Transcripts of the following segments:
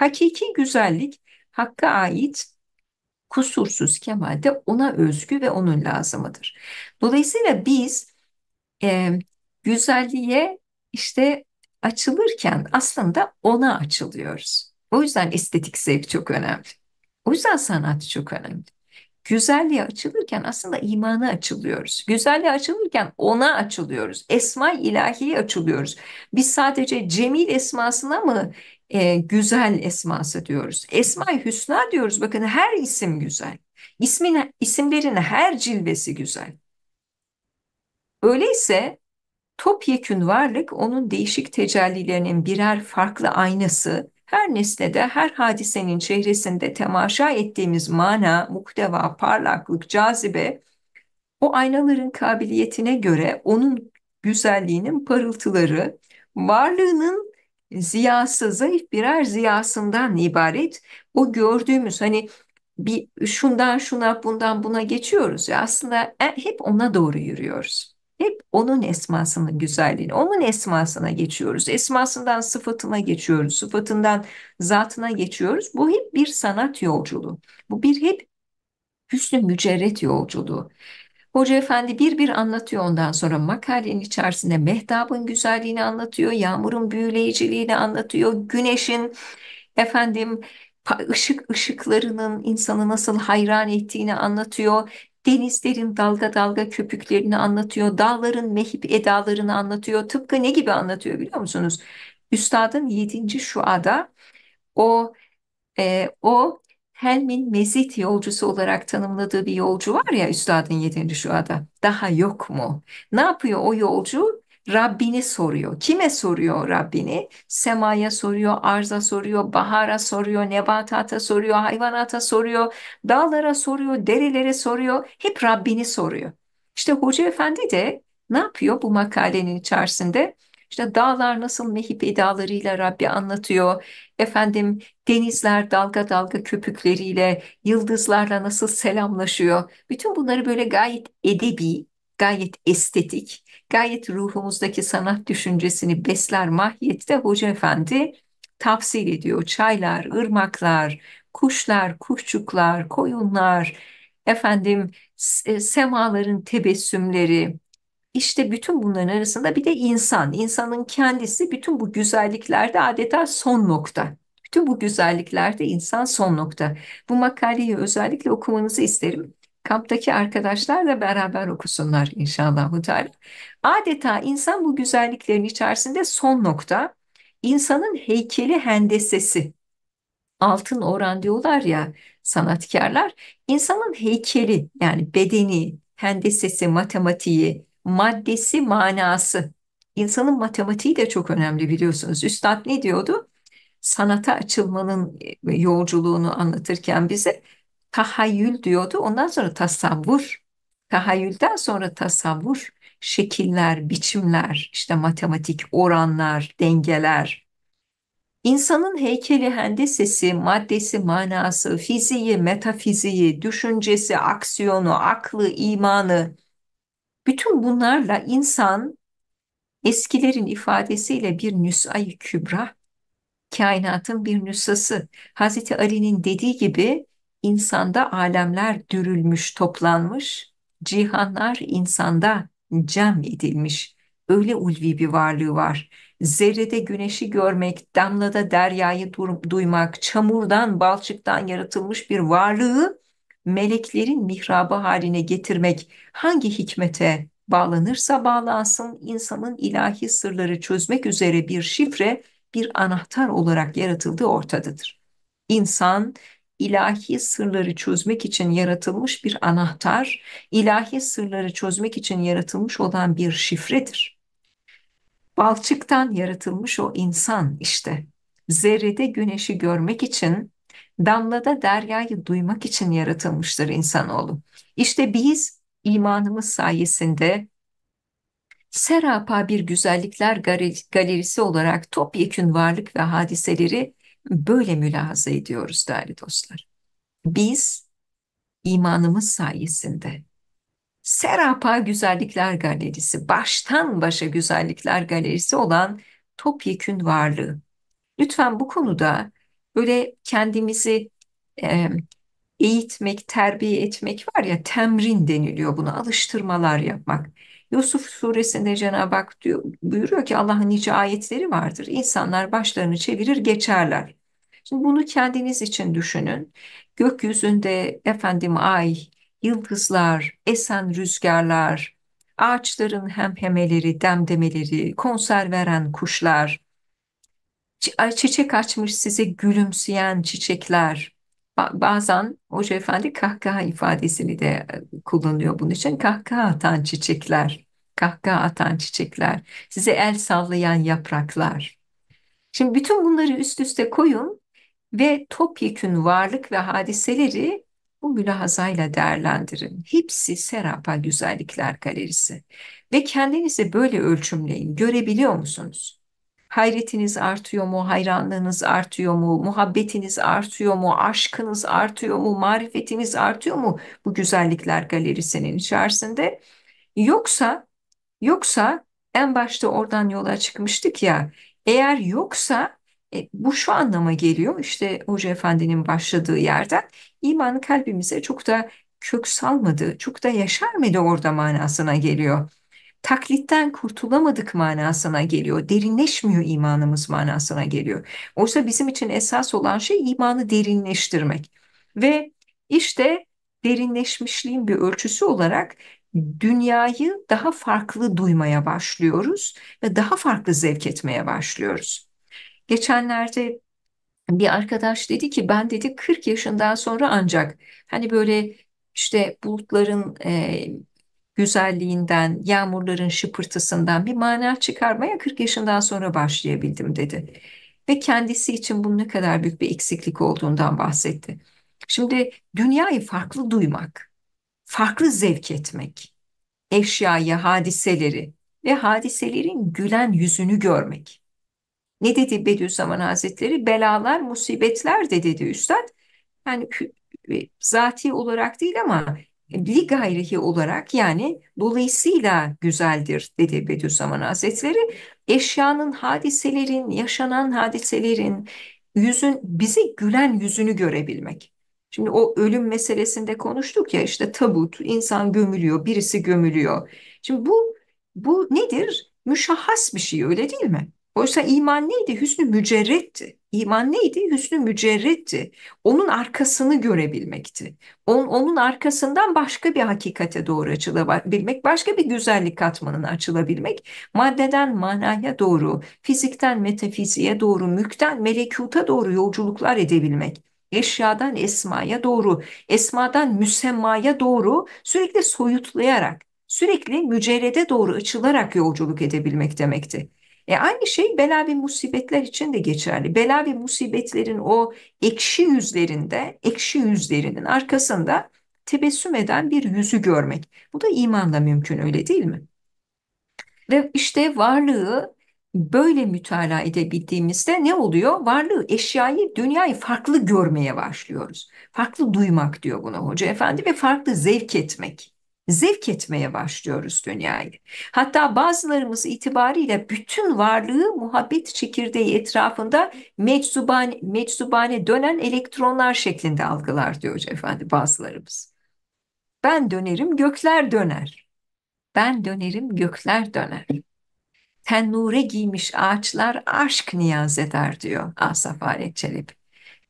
Hakiki güzellik hakka ait kusursuz kemalde ona özgü ve onun lazımıdır. Dolayısıyla biz e, güzelliğe işte açılırken aslında ona açılıyoruz. O yüzden estetik zevk çok önemli. O yüzden sanat çok önemli. Güzelliğe açılırken aslında imana açılıyoruz. Güzelliğe açılırken ona açılıyoruz. Esma ilahiye açılıyoruz. Biz sadece Cemil esmasına mı e, güzel esması diyoruz. Esma-i Hüsna diyoruz. Bakın her isim güzel. İsmin, isimlerin her cilvesi güzel. Öyleyse topyekün varlık onun değişik tecellilerinin birer farklı aynası, her nesnede, her hadisenin çehresinde temaşa ettiğimiz mana, mukteva, parlaklık, cazibe, o aynaların kabiliyetine göre onun güzelliğinin parıltıları, varlığının ziyası zayıf birer ziyasından ibaret. O gördüğümüz hani bir şundan şuna bundan buna geçiyoruz ya aslında e, hep ona doğru yürüyoruz. Hep onun esmasının güzelliğini, onun esmasına geçiyoruz. Esmasından sıfatına geçiyoruz, sıfatından zatına geçiyoruz. Bu hep bir sanat yolculuğu. Bu bir hep hüsnü mücerret yolculuğu. Hoca Efendi bir bir anlatıyor ondan sonra makalenin içerisinde mehtabın güzelliğini anlatıyor, yağmurun büyüleyiciliğini anlatıyor, güneşin efendim ışık ışıklarının insanı nasıl hayran ettiğini anlatıyor. Denizlerin dalga dalga köpüklerini anlatıyor, dağların mehip edalarını anlatıyor. Tıpkı ne gibi anlatıyor biliyor musunuz? Üstadın 7. şuada o e, o Helmin mezit yolcusu olarak tanımladığı bir yolcu var ya Üstad'ın 7. şuada. Daha yok mu? Ne yapıyor o yolcu? Rabbini soruyor. Kime soruyor Rabbini? Semaya soruyor, arza soruyor, bahara soruyor, nebatata soruyor, hayvanata soruyor, dağlara soruyor, Derilere soruyor. Hep Rabbini soruyor. İşte Hoca Efendi de ne yapıyor bu makalenin içerisinde? İşte dağlar nasıl mehip edalarıyla Rabbi anlatıyor. Efendim denizler dalga dalga köpükleriyle, yıldızlarla nasıl selamlaşıyor. Bütün bunları böyle gayet edebi, gayet estetik, gayet ruhumuzdaki sanat düşüncesini besler mahiyette Hoca Efendi tavsil ediyor. Çaylar, ırmaklar, kuşlar, kuşçuklar, koyunlar, efendim e, semaların tebessümleri, işte bütün bunların arasında bir de insan. insanın kendisi bütün bu güzelliklerde adeta son nokta. Bütün bu güzelliklerde insan son nokta. Bu makaleyi özellikle okumanızı isterim. Kamptaki arkadaşlarla beraber okusunlar inşallah. bu Adeta insan bu güzelliklerin içerisinde son nokta. İnsanın heykeli hendesesi. Altın oran diyorlar ya sanatkarlar. İnsanın heykeli yani bedeni, hendesesi, matematiği, maddesi manası. İnsanın matematiği de çok önemli biliyorsunuz. Üstad ne diyordu? Sanata açılmanın e, yolculuğunu anlatırken bize tahayyül diyordu. Ondan sonra tasavvur. Tahayyülden sonra tasavvur. Şekiller, biçimler, işte matematik, oranlar, dengeler. İnsanın heykeli hendesesi, maddesi, manası, fiziği, metafiziği, düşüncesi, aksiyonu, aklı, imanı, bütün bunlarla insan eskilerin ifadesiyle bir nüsay-ı kübra, kainatın bir nüshası. Hazreti Ali'nin dediği gibi insanda alemler dürülmüş, toplanmış, cihanlar insanda cem edilmiş. Öyle ulvi bir varlığı var. Zerrede güneşi görmek, damlada deryayı duymak, çamurdan, balçıktan yaratılmış bir varlığı meleklerin mihrabı haline getirmek hangi hikmete bağlanırsa bağlansın insanın ilahi sırları çözmek üzere bir şifre bir anahtar olarak yaratıldığı ortadadır. İnsan ilahi sırları çözmek için yaratılmış bir anahtar, ilahi sırları çözmek için yaratılmış olan bir şifredir. Balçıktan yaratılmış o insan işte. Zerrede güneşi görmek için Damla da deryayı duymak için yaratılmıştır insanoğlu. İşte biz imanımız sayesinde serapa bir güzellikler galerisi olarak topyekün varlık ve hadiseleri böyle mülahaza ediyoruz değerli dostlar. Biz imanımız sayesinde serapa güzellikler galerisi, baştan başa güzellikler galerisi olan topyekün varlığı. Lütfen bu konuda böyle kendimizi e, eğitmek, terbiye etmek var ya temrin deniliyor buna alıştırmalar yapmak. Yusuf suresinde Cenab-ı Hak diyor, buyuruyor ki Allah'ın nice ayetleri vardır. İnsanlar başlarını çevirir geçerler. Şimdi bunu kendiniz için düşünün. Gökyüzünde efendim ay, yıldızlar, esen rüzgarlar, ağaçların hem hemeleri, demdemeleri, konser veren kuşlar, çiçek açmış size gülümseyen çiçekler. Bazen Hoca Efendi kahkaha ifadesini de e, kullanıyor bunun için. Kahkaha atan çiçekler, kahkaha atan çiçekler, size el sallayan yapraklar. Şimdi bütün bunları üst üste koyun ve topyekün varlık ve hadiseleri bu mülahazayla değerlendirin. Hepsi Serapa Güzellikler Galerisi. Ve kendinizi böyle ölçümleyin. Görebiliyor musunuz? Hayretiniz artıyor mu? Hayranlığınız artıyor mu? Muhabbetiniz artıyor mu? Aşkınız artıyor mu? Marifetiniz artıyor mu? Bu güzellikler galerisinin içerisinde. Yoksa yoksa en başta oradan yola çıkmıştık ya. Eğer yoksa e, bu şu anlama geliyor işte Hoca Efendi'nin başladığı yerden iman kalbimize çok da kök salmadı, çok da yaşarmadı orada manasına geliyor taklitten kurtulamadık manasına geliyor. Derinleşmiyor imanımız manasına geliyor. Oysa bizim için esas olan şey imanı derinleştirmek. Ve işte derinleşmişliğin bir ölçüsü olarak dünyayı daha farklı duymaya başlıyoruz ve daha farklı zevk etmeye başlıyoruz. Geçenlerde bir arkadaş dedi ki ben dedi 40 yaşından sonra ancak hani böyle işte bulutların e, güzelliğinden, yağmurların şıpırtısından bir mana çıkarmaya 40 yaşından sonra başlayabildim dedi. Ve kendisi için bunun ne kadar büyük bir eksiklik olduğundan bahsetti. Şimdi dünyayı farklı duymak, farklı zevk etmek, eşyayı, hadiseleri ve hadiselerin gülen yüzünü görmek. Ne dedi Bediüzzaman Hazretleri? Belalar, musibetler de dedi Üstad. Yani e, zati olarak değil ama bir gayrihi olarak yani dolayısıyla güzeldir dedi Bediüzzaman Hazretleri. Eşyanın, hadiselerin, yaşanan hadiselerin, yüzün bizi gülen yüzünü görebilmek. Şimdi o ölüm meselesinde konuştuk ya işte tabut, insan gömülüyor, birisi gömülüyor. Şimdi bu bu nedir? Müşahhas bir şey öyle değil mi? Oysa iman neydi? Hüsnü mücerretti. İman neydi? Hüsnü mücerretti. Onun arkasını görebilmekti. On onun arkasından başka bir hakikate doğru açılabilmek, başka bir güzellik katmanına açılabilmek, maddeden manaya doğru, fizikten metafiziğe doğru, mükten melekuta doğru yolculuklar edebilmek eşyadan esmaya doğru, esmadan müsemmaya doğru sürekli soyutlayarak, sürekli mücerrede doğru açılarak yolculuk edebilmek demekti. E aynı şey bela ve musibetler için de geçerli. Bela ve musibetlerin o ekşi yüzlerinde, ekşi yüzlerinin arkasında tebessüm eden bir yüzü görmek. Bu da imanla mümkün öyle değil mi? Ve işte varlığı böyle mütalaa edebildiğimizde ne oluyor? Varlığı, eşyayı, dünyayı farklı görmeye başlıyoruz. Farklı duymak diyor buna hoca efendi ve farklı zevk etmek zevk etmeye başlıyoruz dünyayı. Hatta bazılarımız itibariyle bütün varlığı muhabbet çekirdeği etrafında meczubane, meczubane dönen elektronlar şeklinde algılar diyor Hoca Efendi bazılarımız. Ben dönerim gökler döner. Ben dönerim gökler döner. Tennure giymiş ağaçlar aşk niyaz eder diyor Asaf Alet Çelebi.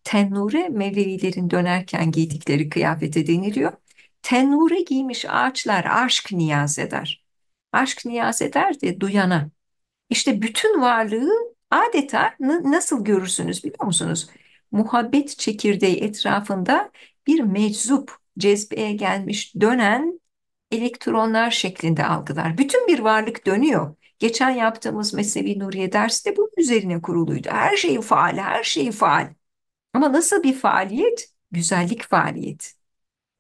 Tennure Mevlevilerin dönerken giydikleri kıyafete deniliyor tenure giymiş ağaçlar aşk niyaz eder. Aşk niyaz eder de duyana. İşte bütün varlığı adeta nasıl görürsünüz biliyor musunuz? Muhabbet çekirdeği etrafında bir meczup cezbeye gelmiş dönen elektronlar şeklinde algılar. Bütün bir varlık dönüyor. Geçen yaptığımız Mesnevi Nuriye dersi de bunun üzerine kuruluydu. Her şey faal, her şey faal. Ama nasıl bir faaliyet? Güzellik faaliyeti.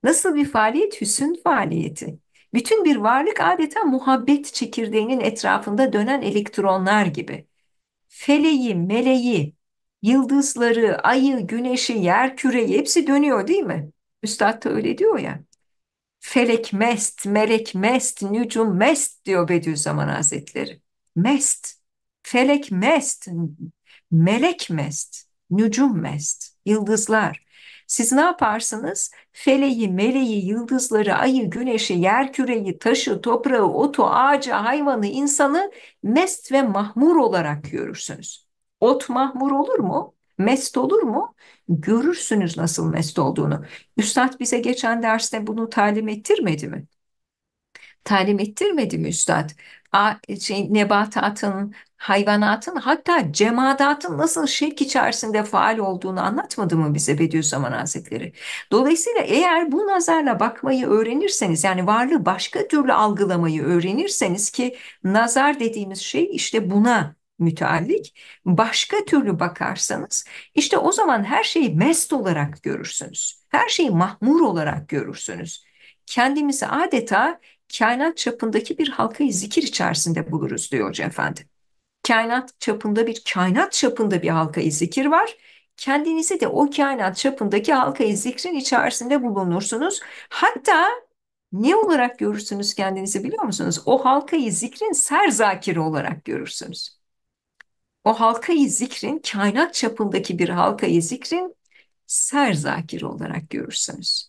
Nasıl bir faaliyet? Hüsn faaliyeti. Bütün bir varlık adeta muhabbet çekirdeğinin etrafında dönen elektronlar gibi. Feleği, meleği, yıldızları, ayı, güneşi, yer küreyi hepsi dönüyor değil mi? Üstad da öyle diyor ya. Felek mest, melek mest, nücum mest diyor Bediüzzaman Hazretleri. Mest, felek mest, melek mest, nücum mest, yıldızlar. Siz ne yaparsınız? Feleği, meleği, yıldızları, ayı, güneşi, yer küreyi, taşı, toprağı, otu, ağacı, hayvanı, insanı mest ve mahmur olarak görürsünüz. Ot mahmur olur mu? Mest olur mu? Görürsünüz nasıl mest olduğunu. Üstad bize geçen derste bunu talim ettirmedi mi? Talim ettirmedi mi üstad? şey, nebatatın, hayvanatın hatta cemadatın nasıl şirk içerisinde faal olduğunu anlatmadı mı bize Bediüzzaman Hazretleri? Dolayısıyla eğer bu nazarla bakmayı öğrenirseniz yani varlığı başka türlü algılamayı öğrenirseniz ki nazar dediğimiz şey işte buna müteallik başka türlü bakarsanız işte o zaman her şeyi mest olarak görürsünüz. Her şeyi mahmur olarak görürsünüz. Kendimizi adeta kainat çapındaki bir halkayı zikir içerisinde buluruz diyor Hoca Efendi. Kainat çapında bir kainat çapında bir halkayı zikir var. Kendinizi de o kainat çapındaki halkayı zikrin içerisinde bulunursunuz. Hatta ne olarak görürsünüz kendinizi biliyor musunuz? O halkayı zikrin serzakiri olarak görürsünüz. O halkayı zikrin, kainat çapındaki bir halkayı zikrin serzakiri olarak görürsünüz.